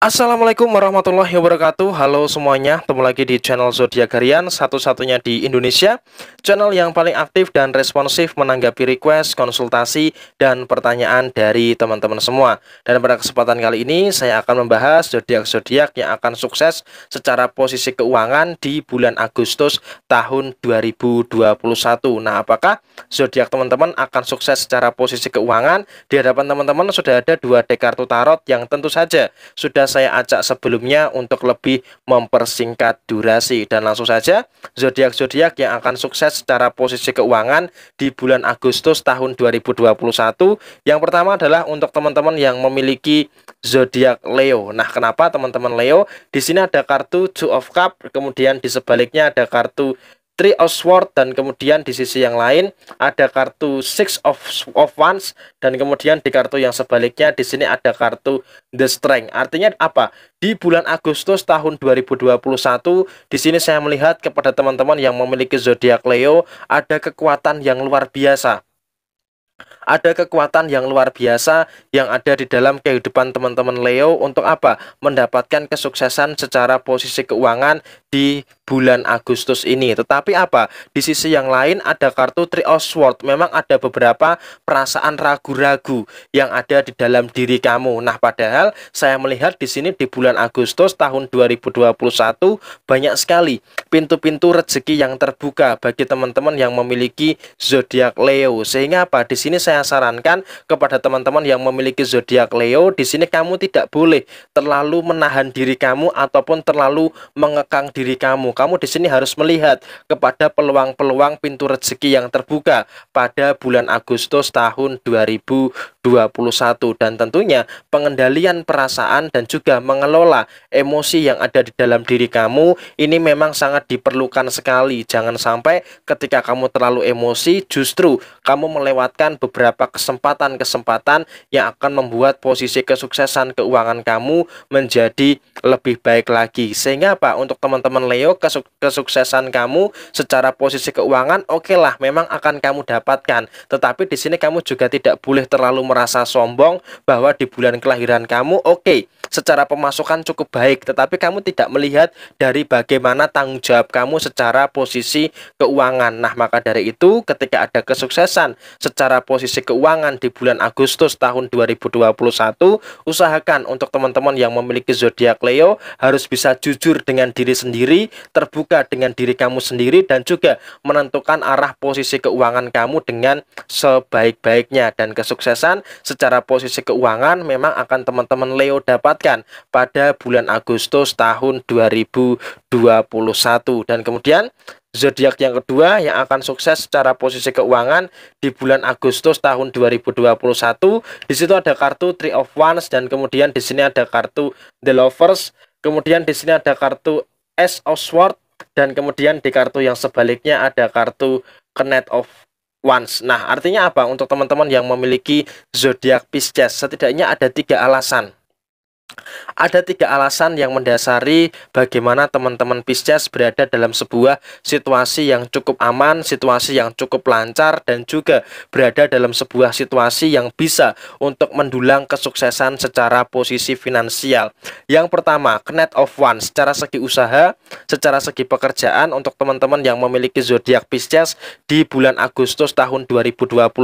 Assalamualaikum warahmatullahi wabarakatuh Halo semuanya, ketemu lagi di channel Zodiac Harian Satu-satunya di Indonesia Channel yang paling aktif dan responsif menanggapi request, konsultasi, dan pertanyaan dari teman-teman semua Dan pada kesempatan kali ini saya akan membahas zodiak-zodiak yang akan sukses secara posisi keuangan di bulan Agustus tahun 2021 Nah apakah zodiak teman-teman akan sukses secara posisi keuangan? Di hadapan teman-teman sudah ada dua deck kartu tarot yang tentu saja sudah saya acak sebelumnya untuk lebih mempersingkat durasi dan langsung saja zodiak-zodiak yang akan sukses secara posisi keuangan di bulan Agustus tahun 2021 yang pertama adalah untuk teman-teman yang memiliki zodiak Leo nah kenapa teman-teman Leo di sini ada kartu Two of Cup kemudian di sebaliknya ada kartu Three of Sword dan kemudian di sisi yang lain ada kartu Six of of Wands dan kemudian di kartu yang sebaliknya di sini ada kartu The Strength. Artinya apa? Di bulan Agustus tahun 2021 di sini saya melihat kepada teman-teman yang memiliki zodiak Leo ada kekuatan yang luar biasa ada kekuatan yang luar biasa yang ada di dalam kehidupan teman-teman Leo untuk apa? Mendapatkan kesuksesan secara posisi keuangan di bulan Agustus ini. Tetapi apa? Di sisi yang lain ada kartu Three of Swords. Memang ada beberapa perasaan ragu-ragu yang ada di dalam diri kamu. Nah, padahal saya melihat di sini di bulan Agustus tahun 2021 banyak sekali pintu-pintu rezeki yang terbuka bagi teman-teman yang memiliki zodiak Leo. Sehingga apa? Di sini sini saya sarankan kepada teman-teman yang memiliki zodiak Leo, di sini kamu tidak boleh terlalu menahan diri kamu ataupun terlalu mengekang diri kamu. Kamu di sini harus melihat kepada peluang-peluang pintu rezeki yang terbuka pada bulan Agustus tahun 2021 dan tentunya pengendalian perasaan dan juga mengelola emosi yang ada di dalam diri kamu ini memang sangat diperlukan sekali. Jangan sampai ketika kamu terlalu emosi justru kamu melewatkan beberapa kesempatan-kesempatan yang akan membuat posisi kesuksesan keuangan kamu menjadi lebih baik lagi. Sehingga apa? Untuk teman-teman Leo, kesuk kesuksesan kamu secara posisi keuangan oke okay lah memang akan kamu dapatkan. Tetapi di sini kamu juga tidak boleh terlalu merasa sombong bahwa di bulan kelahiran kamu oke okay, secara pemasukan cukup baik, tetapi kamu tidak melihat dari bagaimana tanggung jawab kamu secara posisi keuangan. Nah, maka dari itu ketika ada kesuksesan secara posisi keuangan di bulan Agustus tahun 2021, usahakan untuk teman-teman yang memiliki zodiak Leo harus bisa jujur dengan diri sendiri, terbuka dengan diri kamu sendiri dan juga menentukan arah posisi keuangan kamu dengan sebaik-baiknya dan kesuksesan secara posisi keuangan memang akan teman-teman Leo dapatkan pada bulan Agustus tahun 2021 dan kemudian zodiak yang kedua yang akan sukses secara posisi keuangan di bulan Agustus tahun 2021. Di situ ada kartu Three of Wands dan kemudian di sini ada kartu The Lovers, kemudian di sini ada kartu S of Swords dan kemudian di kartu yang sebaliknya ada kartu Knight of Wands. Nah, artinya apa untuk teman-teman yang memiliki zodiak Pisces? Setidaknya ada tiga alasan ada tiga alasan yang mendasari bagaimana teman-teman Pisces berada dalam sebuah situasi yang cukup aman, situasi yang cukup lancar, dan juga berada dalam sebuah situasi yang bisa untuk mendulang kesuksesan secara posisi finansial. Yang pertama, net of one, secara segi usaha, secara segi pekerjaan untuk teman-teman yang memiliki zodiak Pisces di bulan Agustus tahun 2021,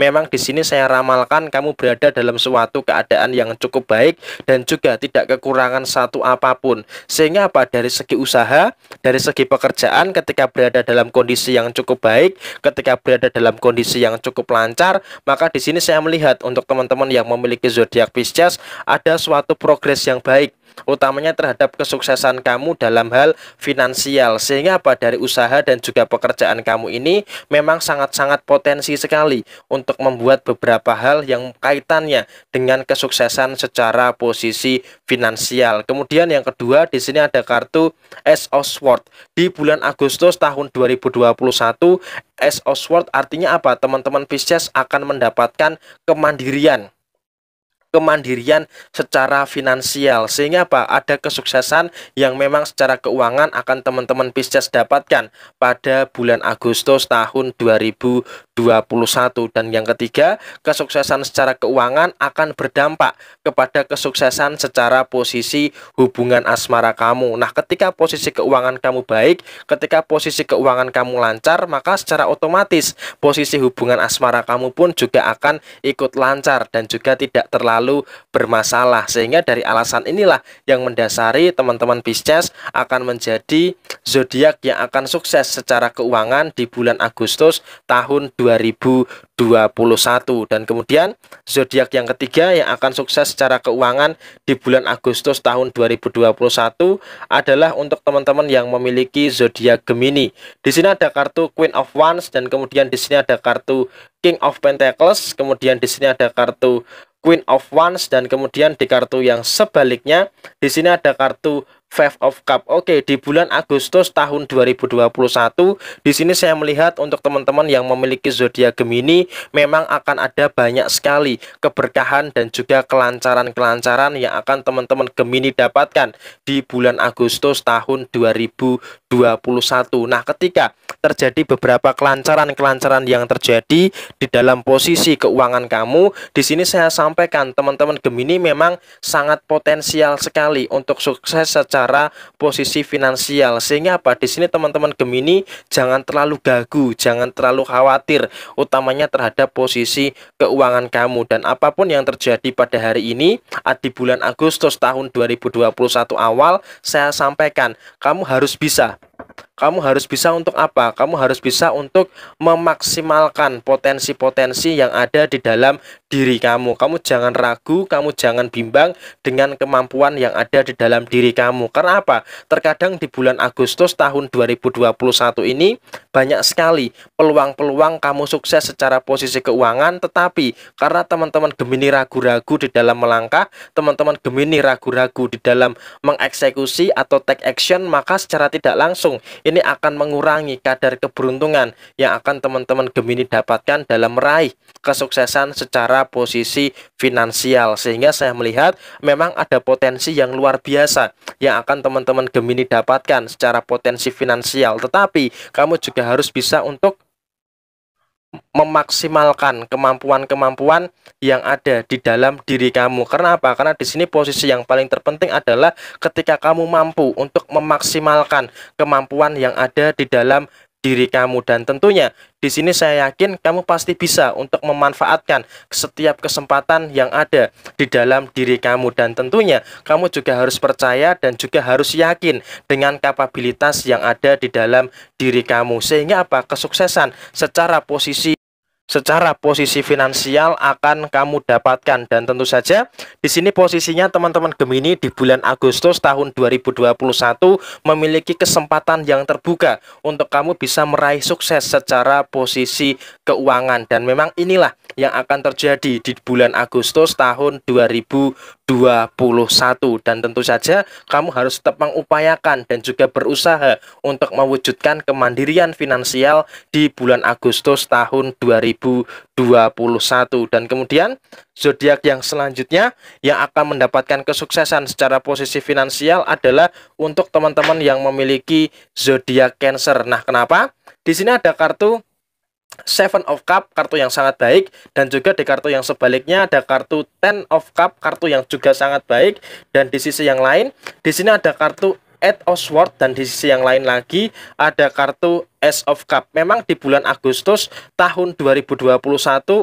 memang di sini saya ramalkan kamu berada dalam suatu keadaan yang cukup baik dan juga tidak kekurangan satu apapun. Sehingga apa? Dari segi usaha, dari segi pekerjaan ketika berada dalam kondisi yang cukup baik, ketika berada dalam kondisi yang cukup lancar, maka di sini saya melihat untuk teman-teman yang memiliki zodiak Pisces ada suatu progres yang baik utamanya terhadap kesuksesan kamu dalam hal finansial sehingga apa dari usaha dan juga pekerjaan kamu ini memang sangat-sangat potensi sekali untuk membuat beberapa hal yang kaitannya dengan kesuksesan secara posisi finansial kemudian yang kedua di sini ada kartu S of di bulan Agustus tahun 2021 S of artinya apa teman-teman Pisces akan mendapatkan kemandirian kemandirian secara finansial sehingga apa ada kesuksesan yang memang secara keuangan akan teman-teman Pisces dapatkan pada bulan Agustus tahun 2021 dan yang ketiga kesuksesan secara keuangan akan berdampak kepada kesuksesan secara posisi hubungan asmara kamu nah ketika posisi keuangan kamu baik ketika posisi keuangan kamu lancar maka secara otomatis posisi hubungan asmara kamu pun juga akan ikut lancar dan juga tidak terlalu selalu bermasalah sehingga dari alasan inilah yang mendasari teman-teman Pisces akan menjadi zodiak yang akan sukses secara keuangan di bulan Agustus tahun 2021 dan kemudian zodiak yang ketiga yang akan sukses secara keuangan di bulan Agustus tahun 2021 adalah untuk teman-teman yang memiliki zodiak Gemini. Di sini ada kartu Queen of Wands dan kemudian di sini ada kartu King of Pentacles, kemudian di sini ada kartu Queen of Wands dan kemudian di kartu yang sebaliknya di sini ada kartu Five of Cup. Oke, di bulan Agustus tahun 2021 di sini saya melihat untuk teman-teman yang memiliki zodiak Gemini memang akan ada banyak sekali keberkahan dan juga kelancaran-kelancaran yang akan teman-teman Gemini dapatkan di bulan Agustus tahun 2021. Nah, ketika terjadi beberapa kelancaran-kelancaran yang terjadi di dalam posisi keuangan kamu, di sini saya sampaikan teman-teman Gemini memang sangat potensial sekali untuk sukses secara secara posisi finansial. Sehingga apa? Di sini teman-teman Gemini jangan terlalu gagu, jangan terlalu khawatir utamanya terhadap posisi keuangan kamu dan apapun yang terjadi pada hari ini di bulan Agustus tahun 2021 awal saya sampaikan kamu harus bisa kamu harus bisa untuk apa? Kamu harus bisa untuk memaksimalkan potensi-potensi yang ada di dalam diri kamu. Kamu jangan ragu, kamu jangan bimbang dengan kemampuan yang ada di dalam diri kamu. Karena apa? Terkadang di bulan Agustus tahun 2021 ini banyak sekali peluang-peluang kamu sukses secara posisi keuangan, tetapi karena teman-teman Gemini ragu-ragu di dalam melangkah, teman-teman Gemini ragu-ragu di dalam mengeksekusi atau take action, maka secara tidak langsung langsung ini akan mengurangi kadar keberuntungan yang akan teman-teman Gemini dapatkan dalam meraih kesuksesan secara posisi finansial sehingga saya melihat memang ada potensi yang luar biasa yang akan teman-teman Gemini dapatkan secara potensi finansial tetapi kamu juga harus bisa untuk memaksimalkan kemampuan-kemampuan yang ada di dalam diri kamu. Karena apa? Karena di sini posisi yang paling terpenting adalah ketika kamu mampu untuk memaksimalkan kemampuan yang ada di dalam diri kamu dan tentunya di sini saya yakin kamu pasti bisa untuk memanfaatkan setiap kesempatan yang ada di dalam diri kamu dan tentunya kamu juga harus percaya dan juga harus yakin dengan kapabilitas yang ada di dalam diri kamu sehingga apa kesuksesan secara posisi secara posisi finansial akan kamu dapatkan dan tentu saja di sini posisinya teman-teman Gemini di bulan Agustus tahun 2021 memiliki kesempatan yang terbuka untuk kamu bisa meraih sukses secara posisi keuangan dan memang inilah yang akan terjadi di bulan Agustus tahun 2021 2021 dan tentu saja kamu harus tetap mengupayakan dan juga berusaha untuk mewujudkan kemandirian finansial di bulan Agustus tahun 2021 dan kemudian zodiak yang selanjutnya yang akan mendapatkan kesuksesan secara posisi finansial adalah untuk teman-teman yang memiliki zodiak Cancer. Nah, kenapa? Di sini ada kartu Seven of Cup kartu yang sangat baik dan juga di kartu yang sebaliknya ada kartu Ten of Cup kartu yang juga sangat baik dan di sisi yang lain di sini ada kartu Eight of Swords dan di sisi yang lain lagi ada kartu S of Cup. Memang di bulan Agustus tahun 2021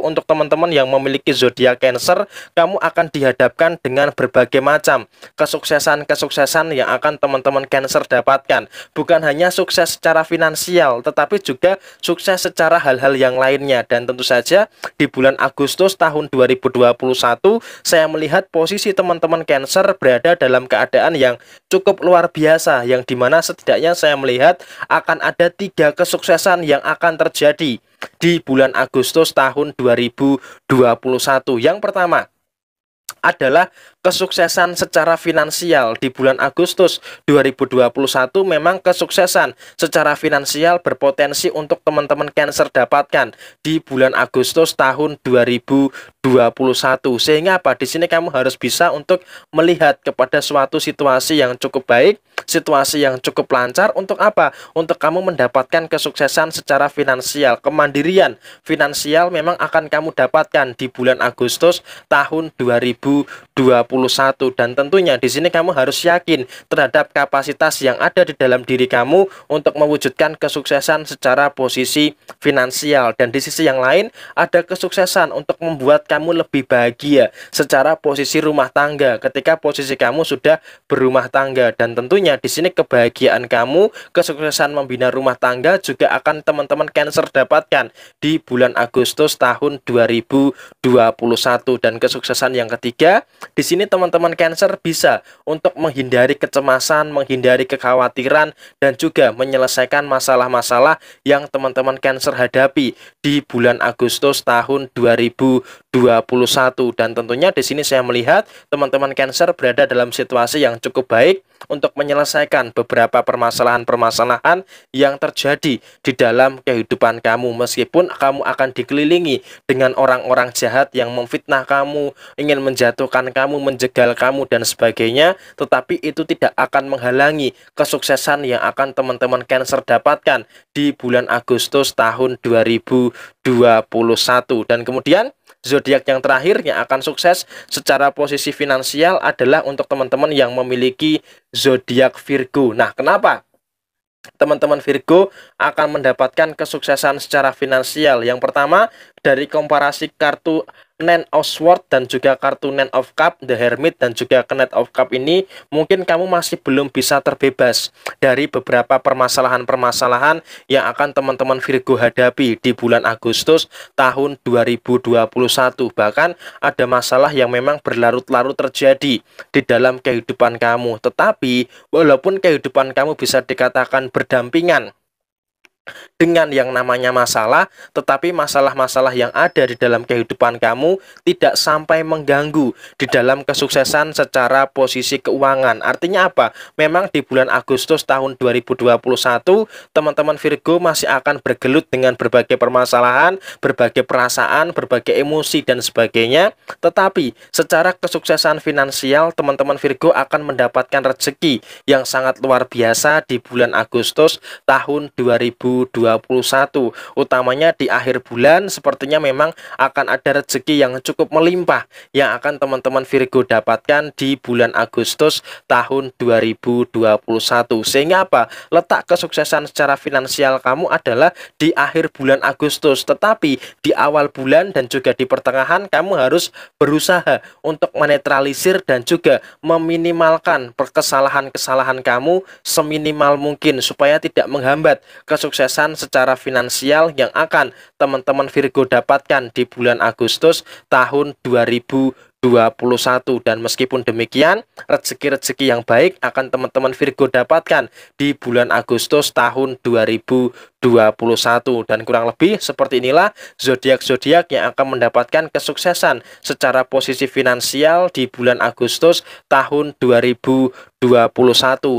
untuk teman-teman yang memiliki zodiak Cancer, kamu akan dihadapkan dengan berbagai macam kesuksesan-kesuksesan yang akan teman-teman Cancer dapatkan. Bukan hanya sukses secara finansial, tetapi juga sukses secara hal-hal yang lainnya. Dan tentu saja di bulan Agustus tahun 2021, saya melihat posisi teman-teman Cancer berada dalam keadaan yang cukup luar biasa, yang dimana setidaknya saya melihat akan ada tiga tiga kesuksesan yang akan terjadi di bulan Agustus tahun 2021. Yang pertama, adalah kesuksesan secara finansial di bulan Agustus 2021 memang kesuksesan secara finansial berpotensi untuk teman-teman Cancer dapatkan di bulan Agustus tahun 2021 sehingga apa di sini kamu harus bisa untuk melihat kepada suatu situasi yang cukup baik situasi yang cukup lancar untuk apa? Untuk kamu mendapatkan kesuksesan secara finansial, kemandirian finansial memang akan kamu dapatkan di bulan Agustus tahun 2021 dan tentunya di sini kamu harus yakin terhadap kapasitas yang ada di dalam diri kamu untuk mewujudkan kesuksesan secara posisi finansial dan di sisi yang lain ada kesuksesan untuk membuat kamu lebih bahagia secara posisi rumah tangga ketika posisi kamu sudah berumah tangga dan tentunya di sini kebahagiaan kamu, kesuksesan membina rumah tangga juga akan teman-teman Cancer dapatkan di bulan Agustus tahun 2021 dan kesuksesan yang ketiga, di sini teman-teman Cancer bisa untuk menghindari kecemasan, menghindari kekhawatiran dan juga menyelesaikan masalah-masalah yang teman-teman Cancer hadapi di bulan Agustus tahun 2021 dan tentunya di sini saya melihat teman-teman Cancer berada dalam situasi yang cukup baik untuk menyelesaikan beberapa permasalahan-permasalahan yang terjadi di dalam kehidupan kamu meskipun kamu akan dikelilingi dengan orang-orang jahat yang memfitnah kamu, ingin menjatuhkan kamu, menjegal kamu dan sebagainya, tetapi itu tidak akan menghalangi kesuksesan yang akan teman-teman Cancer dapatkan di bulan Agustus tahun 2000. 2021 dan kemudian zodiak yang terakhir yang akan sukses secara posisi finansial adalah untuk teman-teman yang memiliki zodiak Virgo. Nah, kenapa? Teman-teman Virgo akan mendapatkan kesuksesan secara finansial. Yang pertama, dari komparasi kartu Nen of Sword dan juga kartu Nen of Cup, The Hermit dan juga Knight of Cup ini mungkin kamu masih belum bisa terbebas dari beberapa permasalahan-permasalahan yang akan teman-teman Virgo hadapi di bulan Agustus tahun 2021. Bahkan ada masalah yang memang berlarut-larut terjadi di dalam kehidupan kamu. Tetapi walaupun kehidupan kamu bisa dikatakan berdampingan dengan yang namanya masalah, tetapi masalah-masalah yang ada di dalam kehidupan kamu tidak sampai mengganggu di dalam kesuksesan secara posisi keuangan. Artinya apa? Memang di bulan Agustus tahun 2021, teman-teman Virgo masih akan bergelut dengan berbagai permasalahan, berbagai perasaan, berbagai emosi dan sebagainya. Tetapi secara kesuksesan finansial, teman-teman Virgo akan mendapatkan rezeki yang sangat luar biasa di bulan Agustus tahun 2021. 2021 utamanya di akhir bulan sepertinya memang akan ada rezeki yang cukup melimpah yang akan teman-teman Virgo dapatkan di bulan Agustus tahun 2021 sehingga apa letak kesuksesan secara finansial kamu adalah di akhir bulan Agustus tetapi di awal bulan dan juga di pertengahan kamu harus berusaha untuk menetralisir dan juga meminimalkan perkesalahan-kesalahan kamu seminimal mungkin supaya tidak menghambat kesuksesan kesuksesan secara finansial yang akan teman-teman Virgo dapatkan di bulan Agustus tahun 2021 dan meskipun demikian rezeki-rezeki yang baik akan teman-teman Virgo dapatkan di bulan Agustus tahun 2021 2021 dan kurang lebih seperti inilah zodiak-zodiak yang akan mendapatkan kesuksesan secara posisi finansial di bulan Agustus tahun 2021.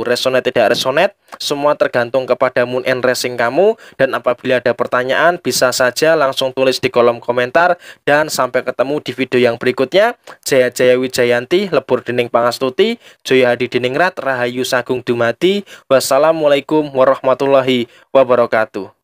resonate tidak resonate semua tergantung kepada moon and racing kamu dan apabila ada pertanyaan bisa saja langsung tulis di kolom komentar dan sampai ketemu di video yang berikutnya Jaya Jaya Wijayanti Lebur Dening Pangastuti Joya Hadi Diningrat Rahayu Sagung Dumati Wassalamualaikum warahmatullahi wabarakatuh